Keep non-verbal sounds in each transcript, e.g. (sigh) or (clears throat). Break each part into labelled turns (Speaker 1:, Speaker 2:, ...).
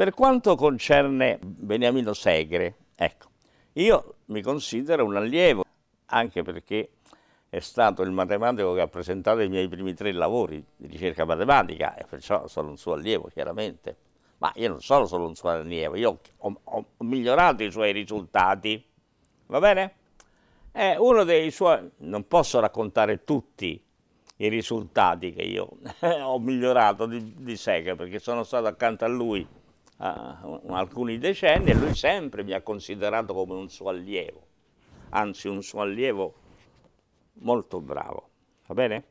Speaker 1: Per quanto concerne Beniamino Segre, ecco, io mi considero un allievo, anche perché è stato il matematico che ha presentato i miei primi tre lavori di ricerca matematica e perciò sono un suo allievo chiaramente. Ma io non sono solo un suo allievo, io ho, ho migliorato i suoi risultati, va bene? È uno dei suoi, non posso raccontare tutti i risultati che io (laughs) ho migliorato di, di Sega perché sono stato accanto a lui uh, alcuni decenni e lui sempre mi ha considerato come un suo allievo, anzi un suo allievo molto bravo, va bene?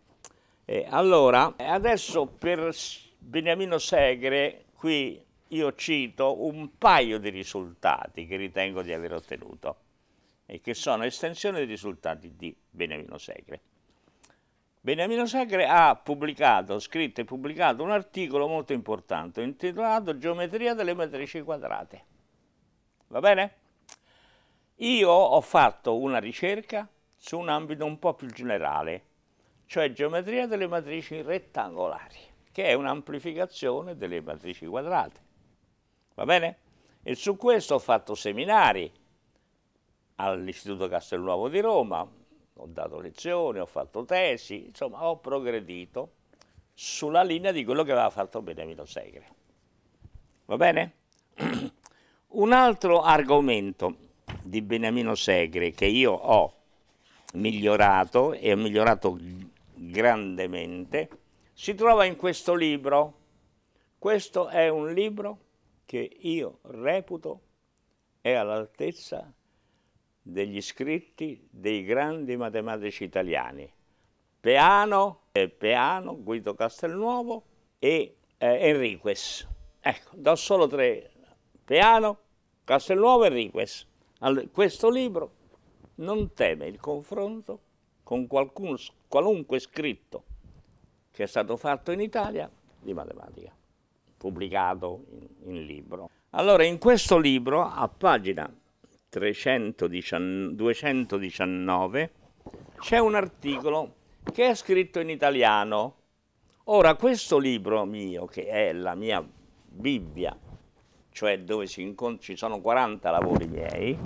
Speaker 1: E allora, adesso per Beniamino Segre qui io cito un paio di risultati che ritengo di aver ottenuto e che sono estensione dei risultati di Beniamino Segre. Beniamino Sacre ha pubblicato, scritto e pubblicato un articolo molto importante intitolato Geometria delle matrici quadrate. Va bene? Io ho fatto una ricerca su un ambito un po' più generale, cioè geometria delle matrici rettangolari, che è un'amplificazione delle matrici quadrate. Va bene? E su questo ho fatto seminari all'Istituto Castelnuovo di Roma, ho dato lezioni, ho fatto tesi, insomma ho progredito sulla linea di quello che aveva fatto Benevito Segre. Va bene? (clears throat) Un altro argomento di Beniamino Segre che io ho migliorato e ho migliorato grandemente si trova in questo libro. Questo è un libro che io reputo è all'altezza degli scritti dei grandi matematici italiani, Peano, eh, Peano Guido Castelnuovo e eh, Enriquez. Ecco, do solo tre, Peano, Castelnuovo e Enriquez. Allora, questo libro non teme il confronto con qualcuno, qualunque scritto che è stato fatto in Italia di matematica, pubblicato in, in libro. Allora, in questo libro, a pagina 319, 219 c'è un articolo che è scritto in italiano. Ora, questo libro mio, che è la mia Bibbia, cioè dove ci sono 40 lavori miei,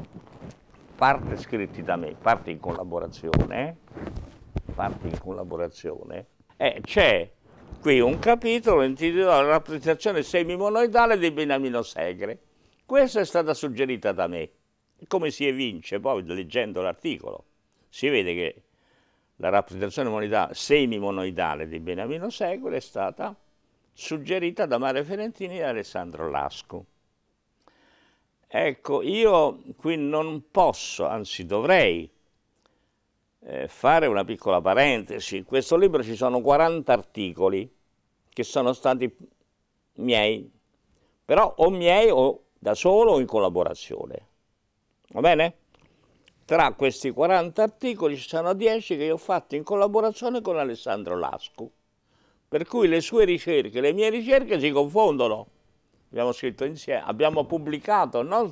Speaker 1: parte scritti da me, parte in collaborazione, parte in collaborazione, eh, c'è qui un capitolo intitolato La Rappresentazione semimonoidale di Benamino Segre. Questa è stata suggerita da me. Come si evince poi leggendo l'articolo? Si vede che la rappresentazione monidale, semimonoidale di Beniamino Segre è stata suggerita da Mario Ferentini e Alessandro Lasco. Ecco, io qui non posso, anzi dovrei, eh, fare una piccola parentesi. In questo libro ci sono 40 articoli che sono stati miei, però o miei o da solo o in collaborazione va bene? Tra questi 40 articoli ci sono 10 che io ho fatto in collaborazione con Alessandro Lascu, per cui le sue ricerche e le mie ricerche si confondono. Abbiamo scritto insieme, abbiamo pubblicato, non,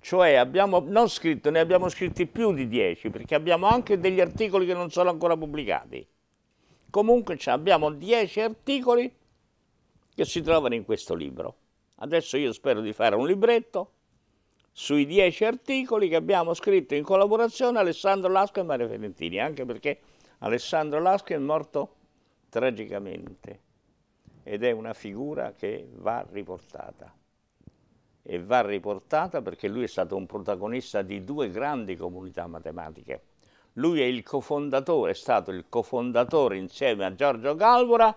Speaker 1: cioè abbiamo non scritto, ne abbiamo scritti più di 10, perché abbiamo anche degli articoli che non sono ancora pubblicati. Comunque abbiamo 10 articoli che si trovano in questo libro. Adesso io spero di fare un libretto sui dieci articoli che abbiamo scritto in collaborazione Alessandro Lasca e Maria Ferentini, anche perché Alessandro Lasca è morto tragicamente ed è una figura che va riportata. E va riportata perché lui è stato un protagonista di due grandi comunità matematiche. Lui è il cofondatore, è stato il cofondatore insieme a Giorgio Galvora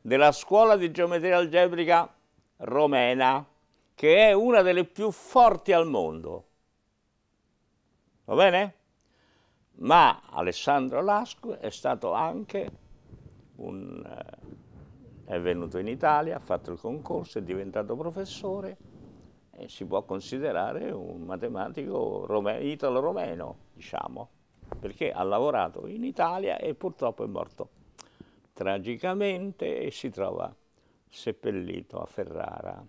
Speaker 1: della scuola di geometria algebrica romena che è una delle più forti al mondo. Va bene? Ma Alessandro Lasco è stato anche un... Eh, è venuto in Italia, ha fatto il concorso, è diventato professore e si può considerare un matematico italo-romeno, diciamo, perché ha lavorato in Italia e purtroppo è morto tragicamente e si trova seppellito a Ferrara.